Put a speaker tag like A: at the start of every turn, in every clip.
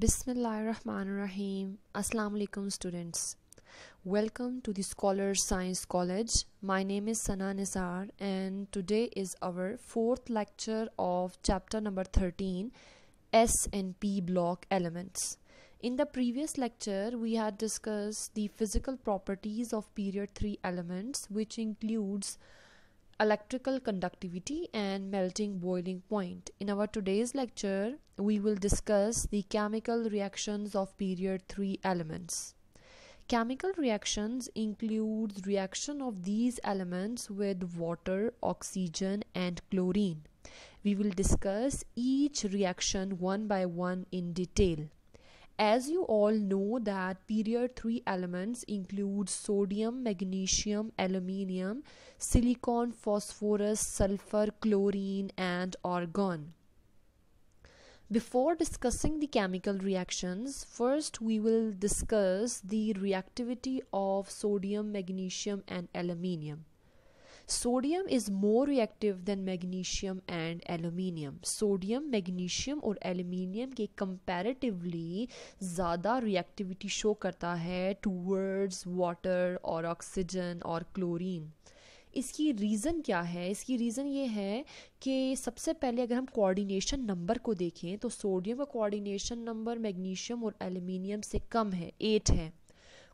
A: Bismillahirrahmanirrahim. Assalamu alaikum students. Welcome to the Scholar Science College. My name is Sana Nisar and today is our fourth lecture of chapter number 13 S and P block elements. In the previous lecture we had discussed the physical properties of period 3 elements which includes electrical conductivity and melting boiling point. In our today's lecture, we will discuss the chemical reactions of period 3 elements. Chemical reactions includes reaction of these elements with water, oxygen and chlorine. We will discuss each reaction one by one in detail as you all know that period 3 elements include sodium magnesium aluminium silicon phosphorus sulfur chlorine and argon before discussing the chemical reactions, first we will discuss the reactivity of sodium, magnesium and aluminium. Sodium is more reactive than magnesium and aluminium sodium magnesium और aluminium के comparatively ज़्यादा reactivity show करता है towards water और oxygen और chlorine इसकी reason क्या है इसकी रीज़न ये है कि सबसे पहले अगर हम कोऑर्डिनेशन नंबर को देखें तो सोडियम का कोऑर्डिनेशन नंबर मैग्नीशियम और एल्युमिनियम से कम है एट है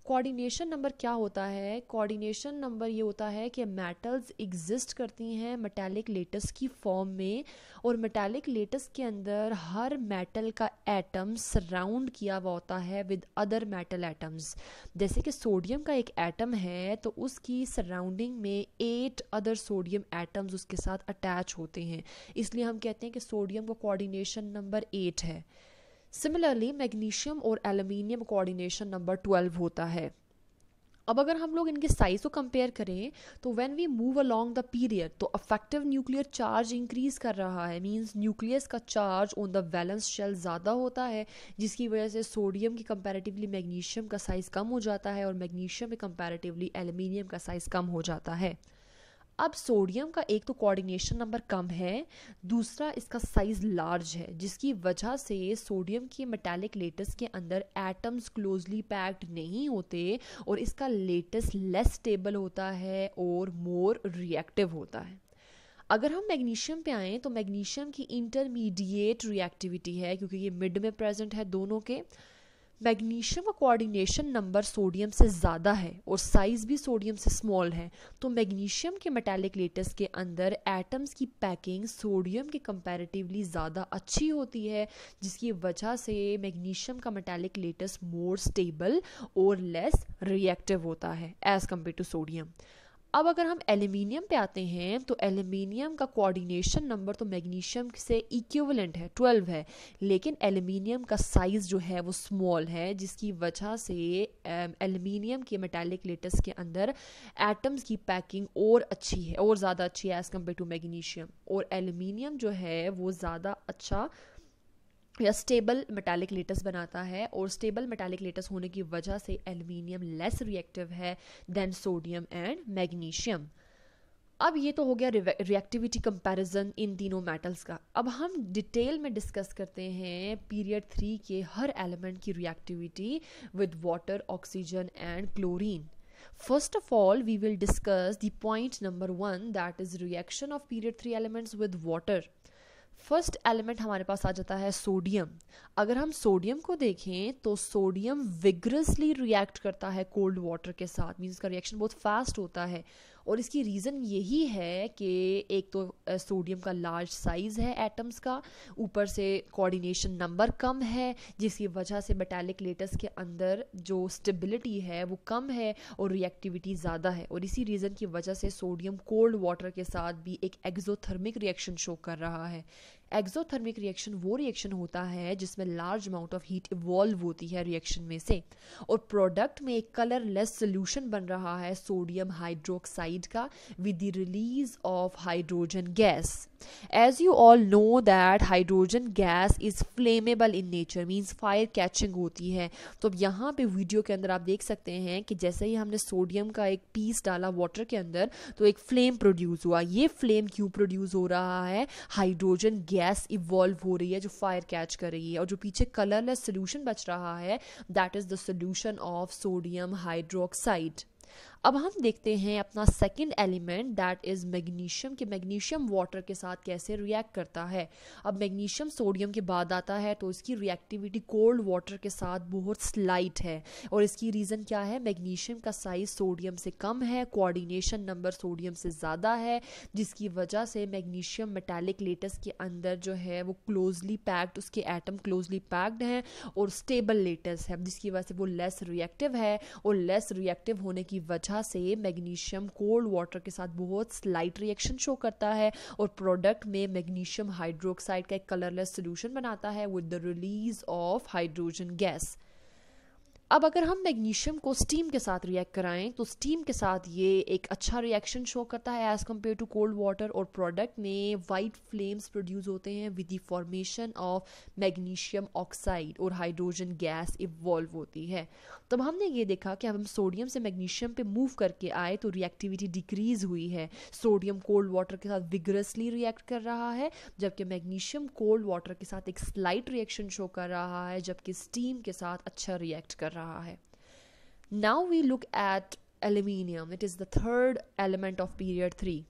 A: कोऑर्डिनेशन नंबर क्या होता है कोऑर्डिनेशन नंबर ये होता है कि मेटल्स एग्जिस्ट करती हैं मेटालिक लेटस की फॉर्म में और मेटालिक लेटस के अंदर हर मेटल का एटम सराउंड किया हुआ होता है विद अदर मेटल एटम्स जैसे कि सोडियम का एक एटम है तो उसकी सराउंडिंग में एट अदर सोडियम एटम्स उसके साथ अटैच होते हैं इसलिए हम कहते हैं कि सोडियम का कोऑर्डिनेशन नंबर एट है सिमिलरली मैग्नीशियम और एल्यूमिनियम कोऑर्डिनेशन नंबर ट्वेल्व होता है अब अगर हम लोग इनके साइज को कंपेयर करें तो when we move along the period तो अफेक्टिव न्यूक्लियर चार्ज इंक्रीज कर रहा है मींस न्यूक्लियस का charge on the valence shell ज़्यादा होता है जिसकी वजह से सोडियम की कंपैरेटिवली मैग्नीशियम का साइज़ कम हो जाता है और मैग्नीशियम में कंपैरेटिवली एल्यूमिनियम का साइज़ कम हो जाता है अब सोडियम का एक तो कोऑर्डिनेशन नंबर कम है दूसरा इसका साइज लार्ज है जिसकी वजह से सोडियम की मेटालिक लेटस के अंदर एटम्स क्लोजली पैक्ड नहीं होते और इसका लेटस लेस स्टेबल होता है और मोर रिएक्टिव होता है अगर हम मैग्नीशियम पे आएँ तो मैग्नीशियम की इंटरमीडिएट रिएक्टिविटी है क्योंकि ये मिड में प्रेजेंट है दोनों के मैग्नीशियम का कोऑर्डिनेशन नंबर सोडियम से ज़्यादा है और साइज़ भी सोडियम से स्मॉल है तो मैग्नीशियम के मेटालिक लेटस के अंदर एटम्स की पैकिंग सोडियम के कंपैरेटिवली ज़्यादा अच्छी होती है जिसकी वजह से मैग्नीशियम का मेटालिक लेटस मोर स्टेबल और लेस रिएक्टिव होता है एज़ कम्पेयर टू सोडियम अब अगर हम एल्यूमिनियम पे आते हैं तो एल्यूमिनियम का कोऑर्डिनेशन नंबर तो मैग्नीशियम से इक्विवेलेंट है ट्वेल्व है लेकिन एल्यूमिनियम का साइज़ जो है वो स्मॉल है जिसकी वजह से एल्यूमिनियम के मेटालिक लेटस के अंदर एटम्स की पैकिंग और अच्छी है और ज़्यादा अच्छी है एज़ कम्पेयर टू मैग्नीशियम और एल्यूमिनियम जो है वो ज़्यादा अच्छा या स्टेबल मेटालिक लेटस बनाता है और स्टेबल मेटालिक लेटस होने की वजह से एल्यूमिनियम लेस रिएक्टिव है देन सोडियम एंड मैग्नीशियम अब ये तो हो गया रिएक्टिविटी कंपैरिजन इन तीनों मेटल्स का अब हम डिटेल में डिस्कस करते हैं पीरियड थ्री के हर एलिमेंट की reactivity with water oxygen and chlorine first of all we will discuss the point number one that is reaction of period three elements with water first element हमारे पास आ जाता है sodium अगर हम sodium को देखें तो सोडियम विग्रसली रिएक्ट करता है कोल्ड वाटर के साथ मीन्स का रिएक्शन बहुत फास्ट होता है और इसकी रीज़न यही है कि एक तो सोडियम का लार्ज साइज़ है एटम्स का ऊपर से कोऑर्डिनेशन नंबर कम है जिसकी वजह से मेटेलिक लेटस के अंदर जो स्टेबिलिटी है वो कम है और रिएक्टिविटी ज़्यादा है और इसी रीज़न की वजह से सोडियम कोल्ड वाटर के साथ भी एक एक्जोथर्मिक रिएक्शन शो कर रहा है एक्जोथर्मिक रिएक्शन वो रिएक्शन होता है जिसमें large amount of heat evolve होती है रिएक्शन में से और प्रोडक्ट में एक कलरलेस सोल्यूशन बन रहा है सोडियम हाइड्रोक्साइड oxide का with the release of hydrogen gas as you all know that hydrogen gas is flammable in nature means fire catching होती है तो अब यहाँ पे वीडियो के अंदर आप देख सकते हैं कि जैसे ही हमने सोडियम का एक पीस डाला वाटर के अंदर तो एक फ्लेम प्रोड्यूस हुआ ये फ्लेम क्यों प्रोड्यूस हो रहा है हाइड्रोजन गैस इवॉल्व हो रही है जो फायर कैच कर रही है और जो पीछे कलरलेस सोल्यूशन बच रहा है that is the solution of sodium hydroxide अब हम देखते हैं अपना second element that is magnesium कि मैग्नीशियम वाटर के साथ कैसे रिएक्ट करता है अब मैग्नीशियम सोडियम के बाद आता है तो इसकी रिएक्टिविटी कोल्ड वाटर के साथ बहुत स्लाइट है और इसकी रीज़न क्या है मैग्नीशियम का साइज सोडियम से कम है कोऑर्डिनेशन नंबर सोडियम से ज़्यादा है जिसकी वजह से मैग्नीशियम मेटेलिक लेटस के अंदर जो है वो क्लोजली पैक्ड उसके एटम क्लोजली पैक्ड हैं और स्टेबल लेटस है जिसकी वजह से वो लेस रिएक्टिव है और लेस रिएक्टिव होने की वजह वजह से मैग्नीशियम कोल्ड वाटर के साथ बहुत स्लाइट रिएक्शन शो करता है और प्रोडक्ट में मैग्नीशियम हाइड्रोक्साइड का एक कलरलेस सोल्यूशन बनाता है with the release of hydrogen gas अब अगर हम मैग्नीशियम को स्टीम के साथ रिएक्ट कराएं तो स्टीम के साथ ये एक अच्छा रिएक्शन शो करता है as compare to cold water और प्रोडक्ट में वाइट फ्लेम्स प्रोड्यूस होते हैं with the formation of magnesium oxide और हाइड्रोजन गैस इवॉल्व होती है तब हमने ये देखा कि अब हम सोडियम से मैग्नीशियम पे मूव करके आए तो रिएक्टिविटी डिक्रीज हुई है सोडियम कोल्ड वाटर के साथ विगरसली रिएक्ट कर रहा है जबकि मैग्नीशियम कोल्ड वाटर के साथ एक स्लाइट रिएक्शन शो कर रहा है जबकि स्टीम के साथ अच्छा रिएक्ट कर रहा है now we look at aluminium it is the third element of period three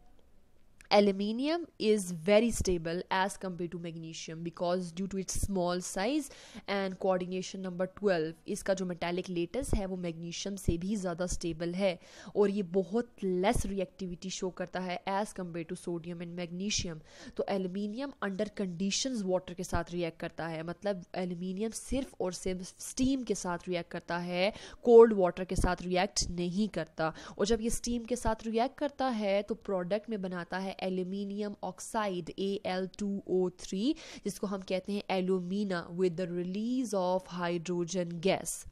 A: aluminium is very stable as compare to magnesium because due to its small size and coordination number twelve इसका जो metallic latus है वो magnesium से भी ज़्यादा stable है और ये बहुत लेस रिएक्टिविटी शो करता है as compare to sodium and magnesium तो एल्यूमिनियम अंडर कंडीशन वाटर के साथ रिएक्ट करता है मतलब एल्यूमिनियम सिर्फ और सिर्फ स्टीम के साथ रिएक्ट करता है कोल्ड वाटर के साथ रिएक्ट नहीं करता और जब ये स्टीम के साथ रिएक्ट करता है तो प्रोडक्ट में बनाता है aluminium oxide A L two O three जिसको हम कहते हैं alumina with the release of hydrogen gas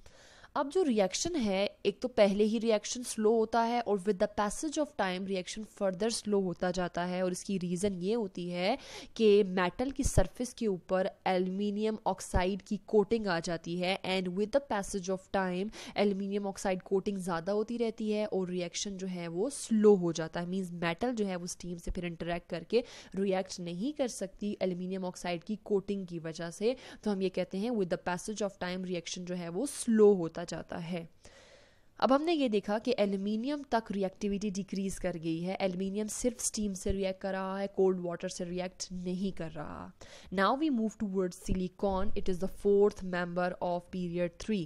A: अब जो रिएक्शन है एक तो पहले ही रिएक्शन स्लो होता है और with the passage of time reaction further slow होता जाता है और इसकी रीज़न ये होती है कि मेटल की सरफेस के ऊपर एल्यूमिनियम ऑक्साइड की कोटिंग आ जाती है and with the passage of time aluminium oxide coating ज़्यादा होती रहती है और रिएक्शन जो है वो स्लो हो जाता है मीन्स मेटल जो है वो स्टीम से फिर इंटरेक्ट करके रिएक्ट नहीं कर सकती एल्यूमिनियम ऑक्साइड की कोटिंग की वजह से तो हम ये कहते हैं with the passage of time reaction जो है वो स्लो होता जाता है अब हमने ये देखा कि एल्युमिनियम तक रिएक्टिविटी डिक्रीज़ कर गई है एल्युमिनियम सिर्फ स्टीम से रिएक्ट कर रहा है कोल्ड वाटर से रिएक्ट नहीं कर रहा now we move toward silicon it is the fourth member of period three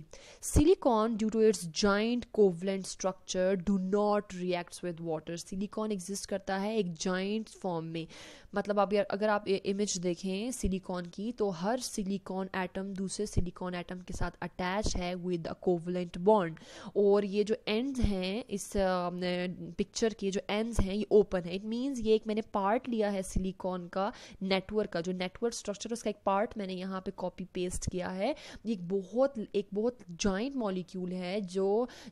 A: silicon due to its giant covalent structure do not react with water silicon exist करता है एक joint form में मतलब आप अगर आप इमेज देखें silicon की तो हर सिलिकॉन एटम दूसरे सिलिकॉन एटम के साथ अटैच है विद अ कोवलेंट बॉन्ड और और ये जो एंड्स हैं इस पिक्चर के जो एंड्स हैं ये ओपन है इट मीन्स ये एक मैंने पार्ट लिया है सिलिकॉन का नेटवर्क का जो नेटवर्क स्ट्रक्चर उसका एक पार्ट मैंने यहाँ पे कॉपी पेस्ट किया है ये एक बहुत एक बहुत जॉइंट मॉलिक्यूल है जो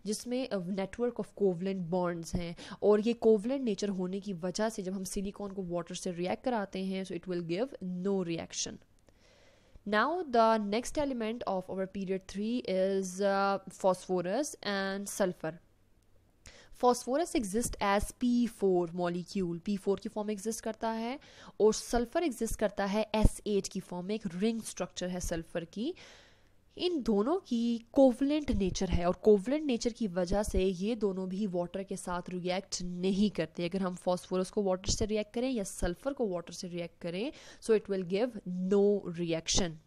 A: जिसमें नेटवर्क ऑफ कोवलेंट बॉन्ड्स हैं और ये कोवलेंट नेचर होने की वजह से जब हम सिलिकॉन को वाटर से रिएक्ट कराते हैं so it will give no reaction now the next element of our period 3 is uh, phosphorus and sulfur phosphorus exist as P four molecule P four की फॉर्म एग्जिस्ट करता है और sulphur exist करता है S eight की form में एक ring structure है सल्फर की इन दोनों की कोवलेंट नेचर है और कोवलेंट नेचर की वजह से ये दोनों भी वाटर के साथ रिएक्ट नहीं करते अगर हम फॉस्फोरस को वाटर से रिएक्ट करें या सल्फर को वाटर से रिएक्ट करें so it will give no reaction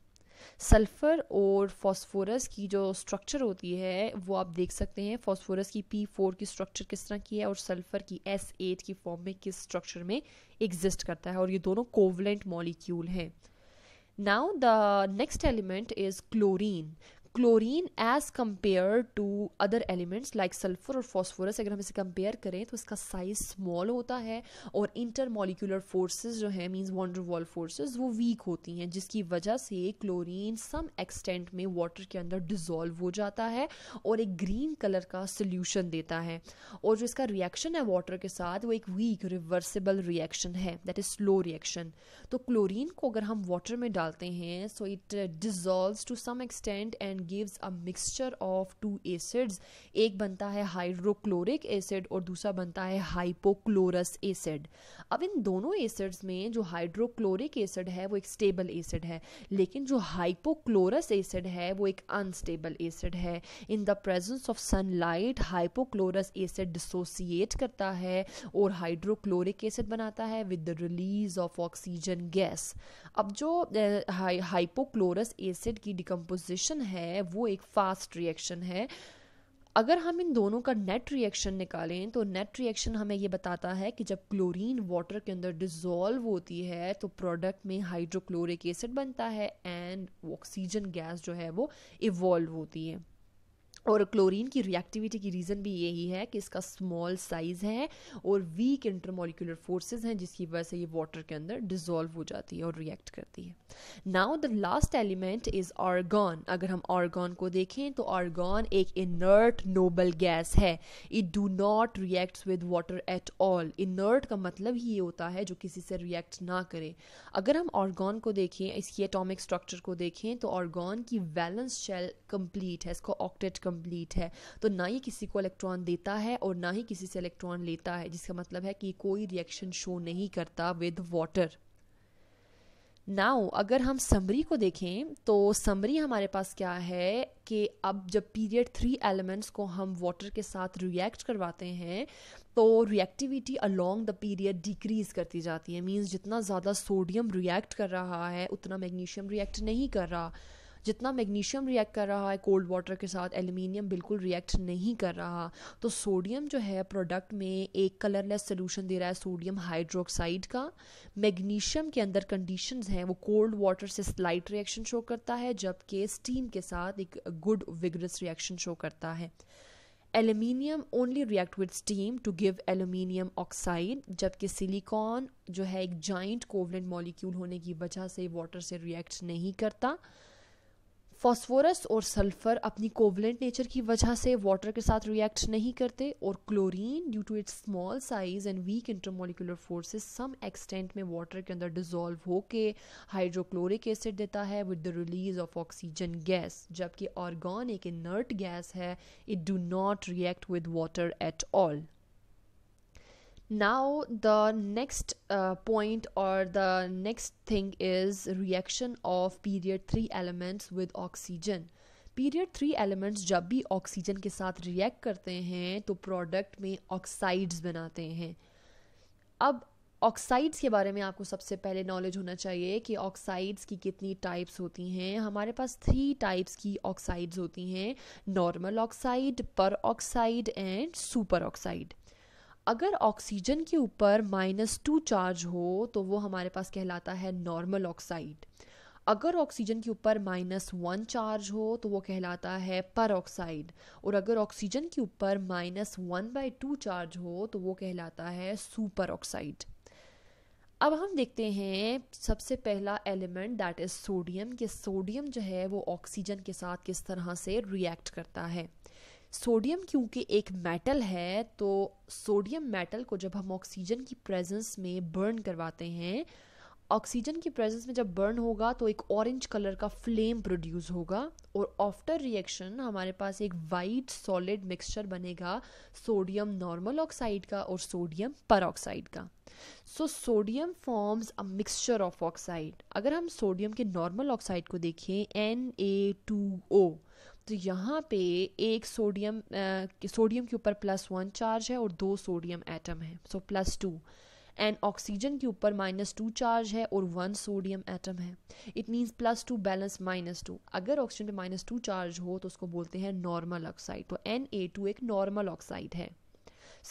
A: sulphur और फॉस्फोरस की जो स्ट्रक्चर होती है वो आप देख सकते हैं फॉस्फोरस की पी फोर की स्ट्रक्चर किस तरह की है और सल्फ़र की एस एट की फॉर्म में किस स्ट्रक्चर में एग्जिस्ट करता है और ये दोनों कोवलेंट मॉलिक्यूल हैं now the next element is chlorine chlorine as compare to other elements like sulphur और फॉस्फोरस अगर हम इसे कंपेयर करें तो इसका साइज स्मॉल होता है और इंटर मोलिकुलर फोर्सेज जो है मींस वॉन्डरवॉल फोर्सेज वो वीक होती हैं जिसकी वजह से क्लोरीन सम एक्सटेंट में वाटर के अंदर डिजोल्व हो जाता है और एक ग्रीन कलर का सोल्यूशन देता है और जो इसका रिएक्शन है वाटर के साथ वो एक वीक रिवर्सिबल रिएक्शन है दैट इज स्लो रिएक्शन तो क्लोरीन को अगर हम वाटर में डालते हैं so it dissolve to some extent and gives a mixture of two acids एक बनता है हाइड्रोक्लोरिक एसिड और दूसरा बनता है हाइपोक्लोरस एसिड अब इन दोनों एसिड्स में जो हाइड्रोक्लोरिक एसिड है वो एक स्टेबल एसिड है लेकिन जो हाइपोक्लोरस एसिड है वो एक अनस्टेबल एसिड है in the presence of sunlight hypochlorous acid dissociate करता है और हाइड्रोक्लोरिक एसिड बनाता है with the release of oxygen gas अब जो हाइपोक्लोरस एसिड की डिकम्पोजिशन है है वो एक फास्ट रिएक्शन है अगर हम इन दोनों का नेट रिएक्शन निकालें तो नेट रिएक्शन हमें ये बताता है कि जब क्लोरीन वाटर के अंदर डिजोल्व होती है तो प्रोडक्ट में हाइड्रोक्लोरिक एसिड बनता है एंड ऑक्सीजन गैस जो है वो इवॉल्व होती है और क्लोरीन की रिएक्टिविटी की रीज़न भी यही है कि इसका स्मॉल साइज़ है और वीक इंटरमोलिकुलर फोर्सेज हैं जिसकी वजह से ये वाटर के अंदर डिजोल्व हो जाती है और रिएक्ट करती है now the last element is argon अगर हम आर्गॉन को देखें तो आर्गॉन एक इनर्ट नोबल गैस है it do not react with water at all inert का मतलब ही ये होता है जो किसी से रिएक्ट ना करे अगर हम ऑर्गॉन को देखें इसकी एटोमिक स्ट्रक्चर को देखें तो ऑर्गॉन की बैलेंस शेल कंप्लीट है इसको ऑक्टेट कंप्लीट है तो ना ही किसी को इलेक्ट्रॉन देता है और ना ही किसी से इलेक्ट्रॉन लेता है जिसका मतलब है कि कोई रिएक्शन शो नहीं करता विद वाटर नाउ अगर हम समरी को देखें तो समरी हमारे पास क्या है कि अब जब पीरियड थ्री एलिमेंट्स को हम वाटर के साथ रिएक्ट करवाते हैं तो reactivity along the period decrease करती जाती है मींस जितना ज़्यादा सोडियम रिएक्ट कर रहा है उतना मैग्नीशियम रिएक्ट नहीं कर रहा जितना मैग्नीशियम रिएक्ट कर रहा है कोल्ड वाटर के साथ एल्यूमिनियम बिल्कुल रिएक्ट नहीं कर रहा तो सोडियम जो है प्रोडक्ट में एक कलरलेस सोल्यूशन दे रहा है सोडियम हाइड्रोक्साइड का मैग्नीशियम के अंदर कंडीशन हैं वो कोल्ड वाटर से स्लाइट रिएक्शन शो करता है जबकि स्टीम के साथ एक गुड विगरस रिएक्शन शो करता है aluminium only react with steam to give aluminium oxide जबकि सिलिकॉन जो है एक जॉइंट कोवलेंट मॉलिक्यूल होने की वजह से वाटर से रिएक्ट नहीं करता फॉस्फोरस और सल्फर अपनी कोवलेंट नेचर की वजह से वाटर के साथ रिएक्ट नहीं करते और chlorine due to its small size and weak intermolecular forces some extent में वाटर के अंदर डिजोल्व होके हाइड्रोक्लोरिक एसिड देता है with the release of oxygen gas जबकि ऑर्गॉन एक इनर्ट गैस है it do not react with water at all now the next uh, point or the next thing is reaction of period 3 elements with oxygen period three elements जब भी oxygen के साथ react करते हैं तो product में oxides बनाते हैं अब ऑक्साइड्स के बारे में आपको सबसे पहले नॉलेज होना चाहिए कि ऑक्साइड्स की कितनी टाइप्स होती हैं हमारे पास थ्री टाइप्स की ऑक्साइड्स होती हैं normal oxide peroxide and superoxide अगर ऑक्सीजन के ऊपर माइनस टू चार्ज हो तो वो हमारे पास कहलाता है नॉर्मल ऑक्साइड अगर ऑक्सीजन के ऊपर माइनस वन चार्ज हो तो वो कहलाता है पर ऑक्साइड और अगर ऑक्सीजन के ऊपर minus one by two charge हो तो वो कहलाता है सुपर ऑक्साइड अब हम देखते हैं सबसे पहला एलिमेंट दैट इज़ सोडियम कि सोडियम जो है वो ऑक्सीजन के साथ किस तरह से रिएक्ट करता है सोडियम क्योंकि एक मेटल है तो सोडियम मेटल को जब हम ऑक्सीजन की प्रेजेंस में बर्न करवाते हैं ऑक्सीजन की प्रेजेंस में जब बर्न होगा तो एक ऑरेंज कलर का फ्लेम प्रोड्यूस होगा और आफ्टर रिएक्शन हमारे पास एक वाइट सॉलिड मिक्सचर बनेगा सोडियम नॉर्मल ऑक्साइड का और सोडियम पर ऑक्साइड का so sodium forms a mixture of oxide अगर हम सोडियम के नॉर्मल ऑक्साइड को देखें एन ए टू ओ तो यहाँ पे एक सोडियम सोडियम के ऊपर प्लस वन चार्ज है और दो सोडियम एटम है so plus two and oxygen के ऊपर माइनस टू चार्ज है और वन सोडियम एटम है it means plus two balance minus two अगर ऑक्सीजन पे माइनस टू चार्ज हो तो उसको बोलते हैं नॉर्मल ऑक्साइड तो एन ए टू एक नॉर्मल ऑक्साइड है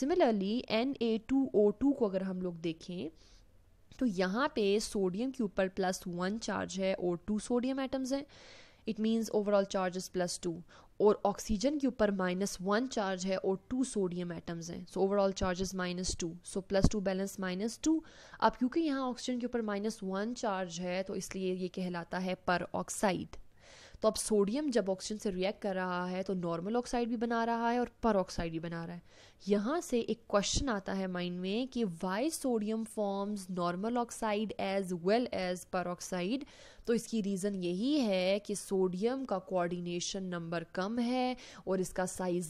A: similarly N A two O two को अगर हम लोग देखें तो यहाँ पे सोडियम के ऊपर प्लस वन चार्ज है और टू सोडियम एटम्स हैं it means overall charges plus two और ऑक्सीजन के ऊपर माइनस वन चार्ज है और टू सोडियम एटम्स हैं so overall charges minus two so plus two balance minus two अब क्योंकि यहाँ ऑक्सीजन के ऊपर माइनस वन चार्ज है तो इसलिए ये कहलाता है पर ऑक्साइड तो अब सोडियम जब ऑक्सीजन से रिएक्ट कर रहा है तो नॉर्मल ऑक्साइड भी बना रहा है और पर ऑक्साइड भी बना रहा है यहाँ से एक क्वेश्चन आता है माइंड में कि why sodium forms normal oxide as well as peroxide तो इसकी रीज़न यही है कि सोडियम का कोऑर्डिनेशन नंबर कम है और इसका साइज़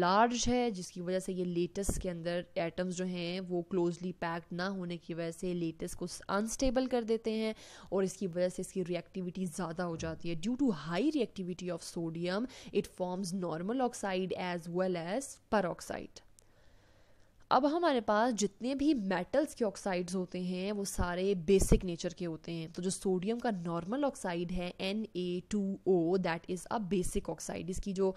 A: लार्ज है जिसकी वजह से ये लेटेस्ट के अंदर एटम्स जो हैं वो क्लोजली पैक्ड ना होने की वजह से लेटेस्ट को अनस्टेबल कर देते हैं और इसकी वजह से इसकी रिएक्टिविटी ज़्यादा हो जाती है due to high reactivity of sodium it forms normal oxide as well as peroxide अब हमारे पास जितने भी मेटल्स के ऑक्साइड्स होते हैं वो सारे बेसिक नेचर के होते हैं तो जो सोडियम का नॉर्मल ऑक्साइड है N A two O that is a basic oxide इसकी जो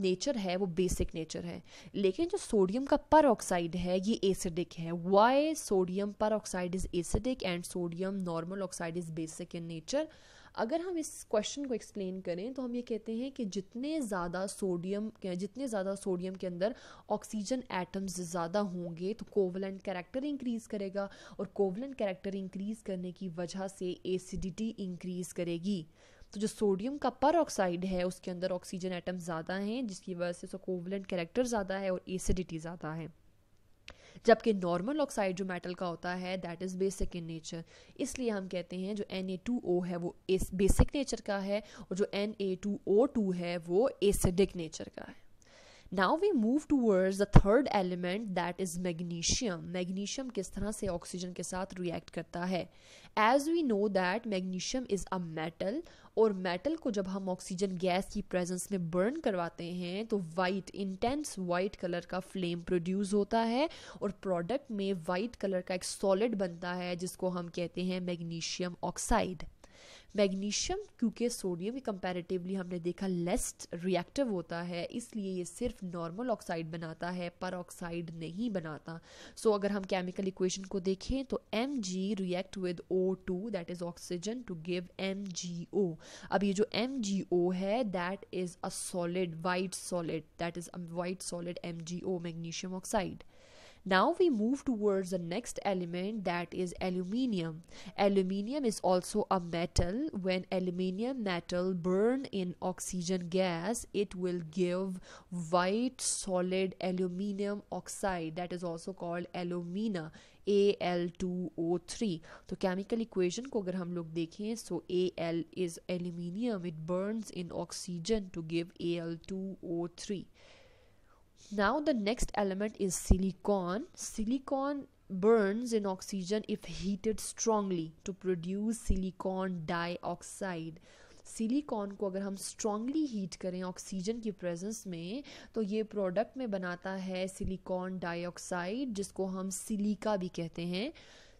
A: नेचर है वो बेसिक नेचर है लेकिन जो सोडियम का पर ऑक्साइड है ये एसिडिक है why sodium peroxide is acidic and sodium normal oxide is basic in nature अगर हम इस क्वेश्चन को एक्सप्लेन करें तो हम ये कहते हैं कि जितने ज़्यादा सोडियम जितने ज़्यादा सोडियम के अंदर ऑक्सीजन एटम्स ज़्यादा होंगे तो कोवलेंट कैरेक्टर इंक्रीज़ करेगा और कोवलेंट कैरेक्टर इंक्रीज़ करने की वजह से एसिडिटी इंक्रीज़ करेगी तो जो सोडियम का पर ऑक्साइड है उसके अंदर ऑक्सीजन एटम ज़्यादा हैं जिसकी वजह से उसका कोवलेंट कैरेक्टर ज़्यादा है और एसिडिटी ज़्यादा है जबकि नॉर्मल ऑक्साइड जो मेटल का होता है that is basic in nature इसलिए हम कहते हैं जो एन ए टू ओ है वो बेसिक नेचर का है और जो N A two O two है वो एसिडिक नेचर का है now we move towards the third element that is magnesium magnesium किस तरह से ऑक्सीजन के साथ रिएक्ट करता है as we know that magnesium is a metal और मेटल को जब हम ऑक्सीजन गैस की प्रेजेंस में बर्न करवाते हैं तो वाइट इंटेंस वाइट कलर का फ्लेम प्रोड्यूस होता है और प्रोडक्ट में वाइट कलर का एक सॉलिड बनता है जिसको हम कहते हैं मैग्नीशियम ऑक्साइड मैग्नीशियम क्योंकि सोडियम कंपैरेटिवली हमने देखा लेस रिएक्टिव होता है इसलिए ये सिर्फ नॉर्मल ऑक्साइड बनाता है पर ऑक्साइड नहीं बनाता सो so, अगर हम केमिकल इक्वेशन को देखें तो M G react with O two that is oxygen to give M G O अब ये जो एम जी ओ है that is a solid white solid that is a white solid M G O magnesium oxide Now we move towards the next element that is aluminium. Aluminium is also a metal. When aluminium metal burn in oxygen gas, it will give white solid aluminium oxide that is also called alumina. Al2O3 So chemical equation. को अगर हम लोग देखें so Al is aluminium. It burns in oxygen to give Al2O3 now the next element is silicon silicon burns in oxygen if heated strongly to produce silicon dioxide silicon को अगर हम strongly heat करें oxygen की presence में तो ये product में बनाता है सिलिकॉन डाइऑक्साइड जिसको हम सिलिका भी कहते हैं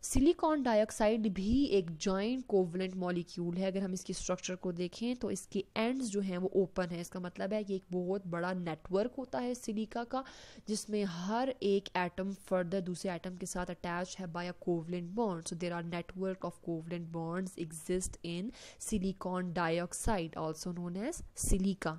A: सिलिकॉन डाइऑक्साइड भी एक जॉइंट कोवलेंट मॉलिक्यूल है अगर हम इसकी स्ट्रक्चर को देखें तो इसके एंड्स जो हैं वो ओपन है इसका मतलब है कि एक बहुत बड़ा नेटवर्क होता है सिलिका का जिसमें हर एक एटम फर्दर दूसरे एटम के साथ अटैच है by a covalent bond so there are network of covalent bonds exist in silicon dioxide also known as silica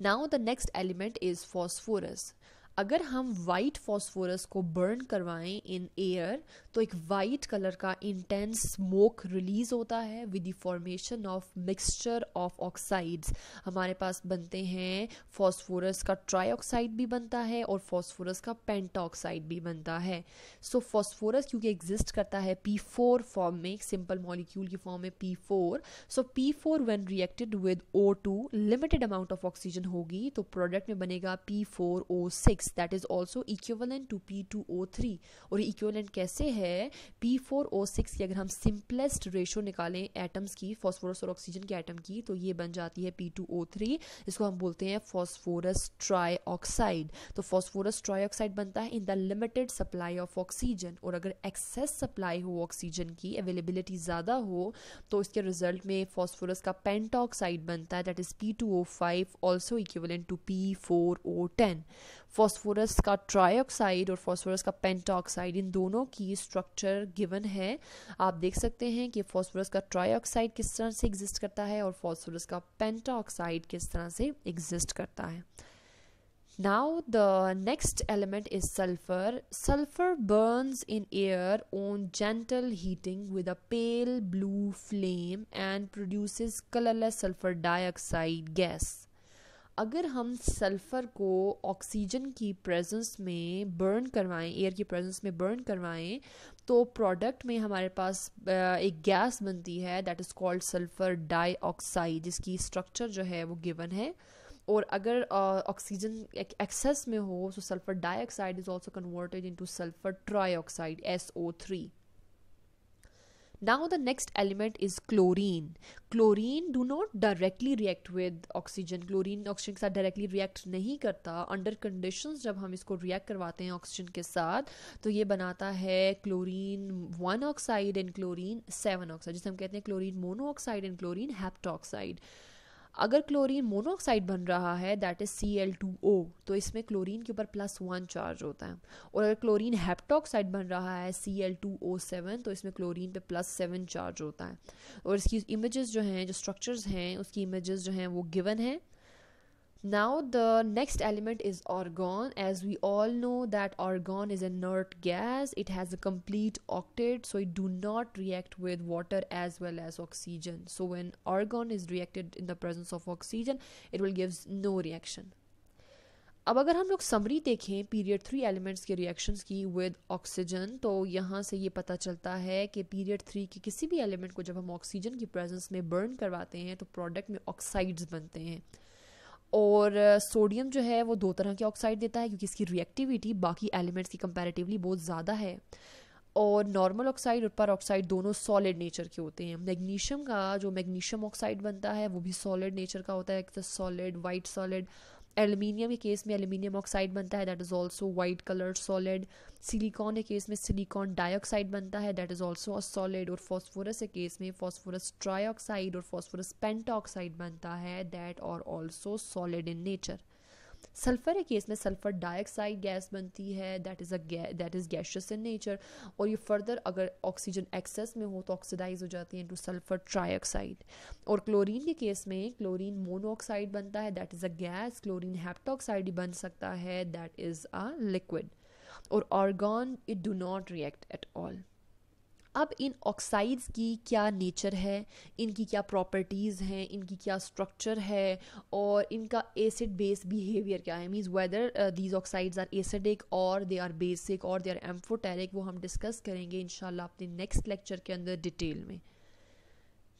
A: now the next element is phosphorus अगर हम वाइट फॉस्फोरस को burn करवाएं इन air तो एक white colour का intense smoke release होता है with the formation of mixture of oxides हमारे पास बनते हैं फॉस्फोरस का ट्राईऑक्साइड भी बनता है और फॉस्फोरस का पेंटाऑक्साइड भी बनता है सो so, फॉस्फोरस क्योंकि एग्जिस्ट करता है पी फोर फॉर्म में सिंपल मॉलिक्यूल की फॉर्म में P four so P four when reacted with O two limited amount of oxygen होगी तो प्रोडक्ट में बनेगा P four O six six that is also equivalent to P two O three और equivalent कैसे है P four O six की अगर हम सिंपलेस्ट रेशो निकालें एटम्स की फॉस्फोरस और ऑक्सीजन के एटम की तो ये बन जाती है पी टू ओ थ्री इसको हम बोलते हैं फॉस्फोरस ट्राई ऑक्साइड तो फॉस्फोरस ट्राई ऑक्साइड बनता है in the limited supply of oxygen और अगर एक्सेस सप्लाई हो ऑक्सीजन की अवेलेबिलिटी ज़्यादा हो तो इसके रिजल्ट में फॉस्फोरस का ऑक्साइड बनता है that is P two O five also equivalent to P four O ten phosphorus का ट्राईऑक्साइड और फॉस्फोरस का पेंटाऑक्साइड इन दोनों की स्ट्रक्चर गिवन है आप देख सकते हैं कि फॉस्फोरस का ट्राईऑक्साइड किस तरह से एग्जिस्ट करता है और फॉस्फोरस का पेंटाऑक्साइड किस तरह से एग्जिस्ट करता है now the next element is sulphur sulphur burns in air on gentle heating with a pale blue flame and produces colourless sulphur dioxide gas अगर हम सल्फ़र को ऑक्सीजन की प्रेजेंस में बर्न करवाएं एयर की प्रेजेंस में बर्न करवाएं तो प्रोडक्ट में हमारे पास एक गैस बनती है that is called sulphur dioxide जिसकी स्ट्रक्चर जो है वो गिवन है और अगर ऑक्सीजन एक्सेस में हो तो sulphur oxide is also converted into sulphur trioxide S O three now the next element is chlorine chlorine do not directly react with oxygen chlorine oxygen के साथ directly react नहीं करता under conditions जब हम इसको react करवाते हैं oxygen के साथ तो ये बनाता है chlorine one oxide and chlorine seven oxide जिसे हम कहते हैं chlorine monoxide and chlorine heptoxide अगर क्लोरीन मोनोऑक्साइड बन रहा है that is C L two O तो इसमें क्लोरीन के ऊपर प्लस वन चार्ज होता है और अगर क्लोरीन हेप्टोक्साइड बन रहा है C L two O seven तो इसमें क्लोरीन पे प्लस सेवन चार्ज होता है और इसकी इमेजेस जो हैं जो स्ट्रक्चर्स हैं उसकी इमेजेस जो हैं वो गिवन हैं now the next element is argon as we all know that argon is an inert gas it has a complete octet so it do not react with water as well as oxygen so when argon is reacted in the presence of oxygen it will gives no reaction अब अगर हम लोग summary देखें period three elements के reactions की with oxygen तो यहाँ से ये पता चलता है कि पीरियड थ्री के किसी भी एलिमेंट को जब हम ऑक्सीजन की प्रेजेंस में बर्न करवाते हैं तो प्रोडक्ट में ऑक्साइड्स बनते हैं और सोडियम जो है वो दो तरह के ऑक्साइड देता है क्योंकि इसकी रिएक्टिविटी बाकी एलिमेंट्स की कंपैरेटिवली बहुत ज़्यादा है और नॉर्मल ऑक्साइड और पर ऑक्साइड दोनों सॉलिड नेचर के होते हैं मैग्नीशियम का जो मैग्नीशियम ऑक्साइड बनता है वो भी सॉलिड नेचर का होता है एक सॉलिड वाइट सॉलिड एल्यूमिनियम के केस में एल्यूमिनियम ऑक्साइड बनता है that is also white colour solid silicon के केस में सिलिकॉन डाइऑक्साइड बनता है that is also a solid और फॉस्फोरस के केस में फॉस्फोरस ट्राई और फॉस्फोरस पेंटा बनता है दैट और also solid in nature sulphur है केस में सल्फ़र डाइऑक्साइड गैस बनती है that is a that is gaseous in nature और ये फर्दर अगर ऑक्सीजन एक्सेस में हो तो ऑक्सीडाइज हो जाती है टू सल्फ़र ट्राईऑक्साइड और क्लोरीन के केस में क्लोरीन मोनोऑक्साइड बनता है that is a gas chlorine heptoxide भी बन सकता है दैट इज़ अ लिक्विड और argon it do not react at all अब इन ऑक्साइड्स की क्या नेचर है इनकी क्या प्रॉपर्टीज़ हैं इनकी क्या स्ट्रक्चर है और इनका एसिड बेस बिहेवियर क्या है means whether these oxides are acidic और दे आर बेसिक और दे आर एम्फोटेरिक वो हम डिस्कस करेंगे इन अपने नेक्स्ट लेक्चर के अंदर डिटेल में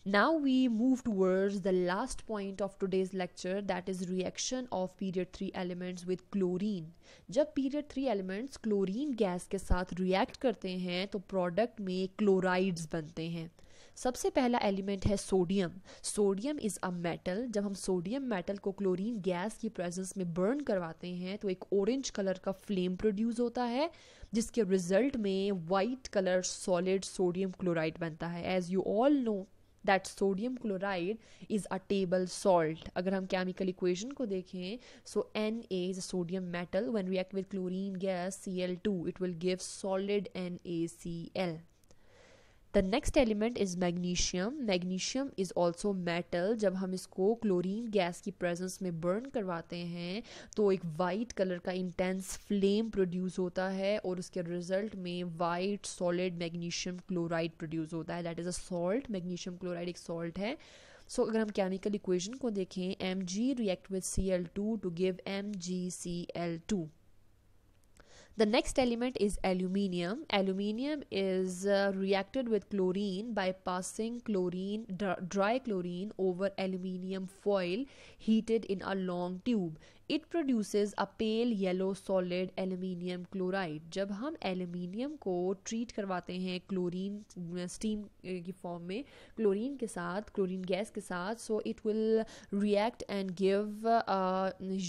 A: now we move towards the last point of today's lecture that is reaction of period 3 elements with chlorine जब period 3 elements क्लोरीन गैस के साथ रिएक्ट करते हैं तो प्रोडक्ट में क्लोराइड्स बनते हैं सबसे पहला एलिमेंट है sodium sodium is a metal जब हम सोडियम मेटल को क्लोरीन गैस की प्रेजेंस में बर्न करवाते हैं तो एक ऑरेंज कलर का फ्लेम प्रोड्यूस होता है जिसके रिजल्ट में white colour solid sodium chloride बनता है as you all know that sodium chloride is a table salt अगर हम केमिकल इक्वेशन को देखें so N A is sodium metal when react with chlorine gas C L two it will give solid N A C L the next element is magnesium magnesium is also metal जब हम इसको chlorine gas की presence में burn करवाते हैं तो एक white colour का इंटेंस फ्लेम प्रोड्यूस होता है और उसके रिजल्ट में white solid magnesium chloride produce होता है that is a salt magnesium chloride एक सॉल्ट है सो so, अगर हम केमिकल इक्वेशन को देखें M G react with C L two to give M G C L two The next element is aluminium. Aluminium is uh, reacted with chlorine by passing chlorine dry chlorine over aluminium foil heated in a long tube. It produces a pale yellow solid aluminium chloride जब हम aluminium को treat करवाते हैं chlorine steam की form में chlorine के साथ chlorine gas के साथ so it will react and give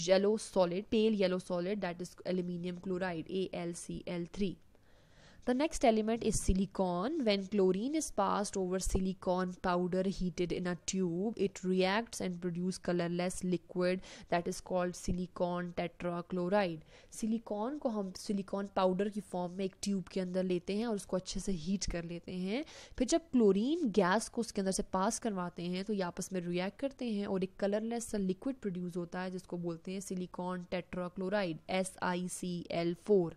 A: yellow solid pale yellow solid that is aluminium chloride A L C L three The next element is silicon. When chlorine is passed over silicon powder heated in a tube, it reacts and produces colorless liquid that is called silicon tetrachloride. Silicon को हम silicon powder की form में एक tube के अंदर लेते हैं और उसको अच्छे से हीट कर लेते हैं फिर जब क्लोरीन गैस को उसके अंदर से पास करवाते हैं तो ये आपस में रिएक्ट करते हैं और एक कलरलेस सा लिक्विड प्रोड्यूस होता है जिसको बोलते हैं silicon tetrachloride S I C L four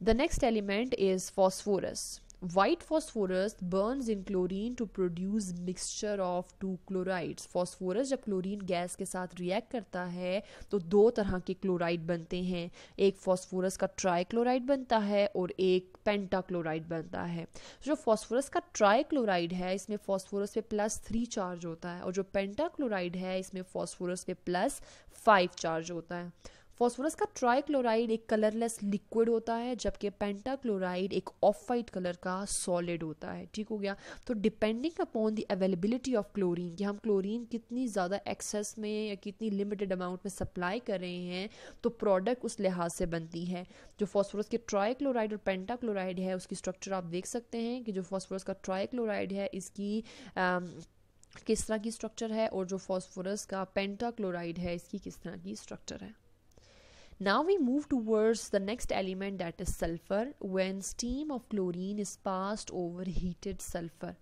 A: The next element is phosphorus. White phosphorus burns in chlorine to produce mixture of two chlorides. Phosphorus जब chlorine gas के साथ react करता है तो दो तरह के chloride बनते हैं एक phosphorus का trichloride बनता है और एक पेंटाक्लोराइड बनता है जो फॉस्फोरस का ट्राइक्लोराइड है इसमें फॉस्फोरस पे प्लस थ्री चार्ज होता है और जो पेंटाक्लोराइड है इसमें फॉस्फोरस पे प्लस फाइव चार्ज होता है फॉस्फोरस का ट्राइक्लोराइड एक कलरलेस लिक्विड होता है जबकि पेंटाक्लोराइड एक ऑफ वाइट कलर का सॉलिड होता है ठीक हो गया तो depending upon the availability of chlorine कि हम क्लोरीन कितनी ज़्यादा एक्सेस में या कितनी लिमिटेड अमाउंट में सप्लाई कर रहे हैं तो प्रोडक्ट उस लिहाज से बनती है जो फॉस्फोरस के ट्राईक्लोराइड और पेंटाक्लोराइड है उसकी स्ट्रक्चर आप देख सकते हैं कि जो फॉस्फोरस का ट्राईक्लोराइड है इसकी आम, किस तरह की स्ट्रक्चर है और जो फॉस्फोरस का पेंटाक्लोराइड है इसकी किस तरह की स्ट्रक्चर है Now we move towards the next element that is sulfur when steam of chlorine is passed over heated sulfur.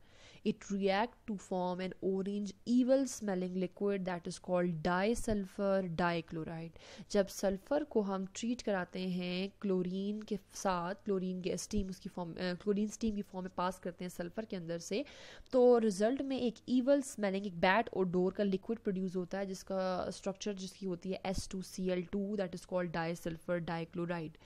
A: it reacts to form an orange evil smelling liquid that is called disulfur dichloride जब sulphur को हम treat कराते हैं chlorine के साथ chlorine के steam उसकी form chlorine steam की फॉर्म में पास करते हैं सल्फर के अंदर से तो रिजल्ट में एक ईवल स्मेलिंग एक बैट और डोर का लिक्विड प्रोड्यूस होता है जिसका स्ट्रक्चर जिसकी होती है S two C L two that is called disulphur dichloride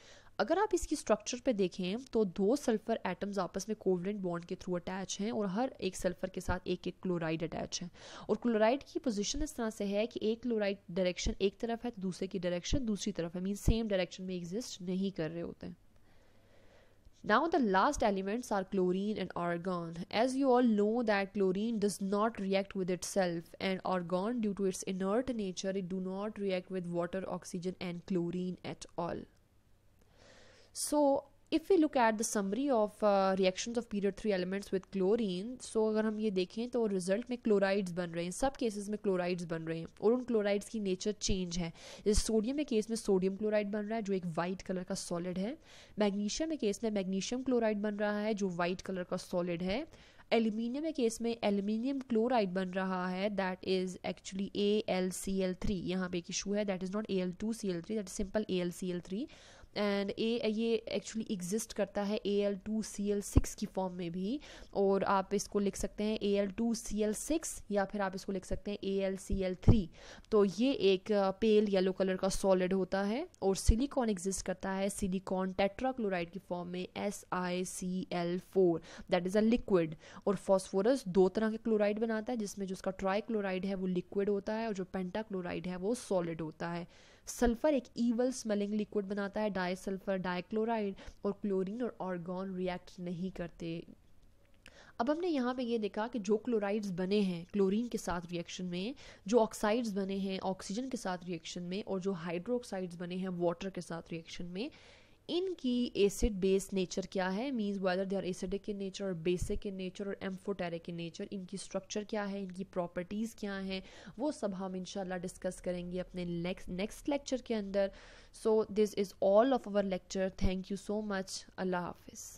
A: अगर आप इसकी स्ट्रक्चर पे देखें तो दो सल्फर एटम्स आपस में कोवलेंट बॉन्ड के थ्रू अटैच हैं और हर एक सल्फर के साथ एक एक क्लोराइड अटैच है और क्लोराइड की पोजीशन इस तरह से है कि एक क्लोराइड डायरेक्शन एक तरफ है तो दूसरे की डायरेक्शन दूसरी तरफ है मीन सेम डायरेक्शन में एग्जिस्ट नहीं कर रहे होते हैं the last elements are chlorine and argon as you all know that chlorine does not react with itself and argon due to its inert nature it do not react with water oxygen and chlorine at all so if we look at the summary of uh, reactions of period three elements with chlorine so अगर हम ये देखें तो result में chlorides बन रहे हैं सब cases में chlorides बन रहे हैं और उन chlorides की nature change है जैसे sodium के केस में sodium chloride बन रहा है जो एक white color का solid है magnesium के केस में magnesium chloride बन रहा है जो white color का solid है एल्यूमिनियम के केस में एल्यूमिनियम क्लोराइड बन रहा है that is actually A L C L three यहाँ पे एक इशू है that is not A L two C L three that is simple A L C L three and A ये actually exist करता है A L two C L six की form में भी और आप इसको लिख सकते हैं A L two C L six या फिर आप इसको लिख सकते हैं A L C L three तो ये एक पेल येलो कलर का सॉलिड होता है और सिलिकॉन एग्जिस्ट करता है सिलिकॉन टेट्राक्लोराइड की फॉर्म में S I C L four that is a liquid और फॉस्फोरस दो तरह के क्लोराइड बनाता है जिसमें जो उसका ट्राई क्लोराइड है वो लिक्विड होता है और जो पेंटाक्लोराइड है वो सॉलिड होता है सल्फर एक ईवल स्मेलिंग लिक्विड बनाता है डाई सल्फर डाइक्लोराइड और क्लोरीन और ऑर्गॉन रिएक्ट नहीं करते अब हमने यहाँ पे ये देखा कि जो क्लोराइड्स बने हैं क्लोरीन के साथ रिएक्शन में जो ऑक्साइड्स बने हैं ऑक्सीजन के साथ रिएक्शन में और जो हाइड्रो ऑक्साइड्स बने हैं वाटर के साथ रिएक्शन में इनकी एसिड बेस नेचर क्या है means whether they are acidic in nature और बेसिक इन नेचर और एम्फोटेरिक इन नेचर इनकी स्ट्रक्चर क्या है इनकी प्रॉपर्टीज़ क्या हैं वो सब हम इंशाल्लाह डिस्कस करेंगे अपने नेक्स्ट लेक्चर के अंदर so this is all of our lecture thank you so much अल्लाह हाफिज़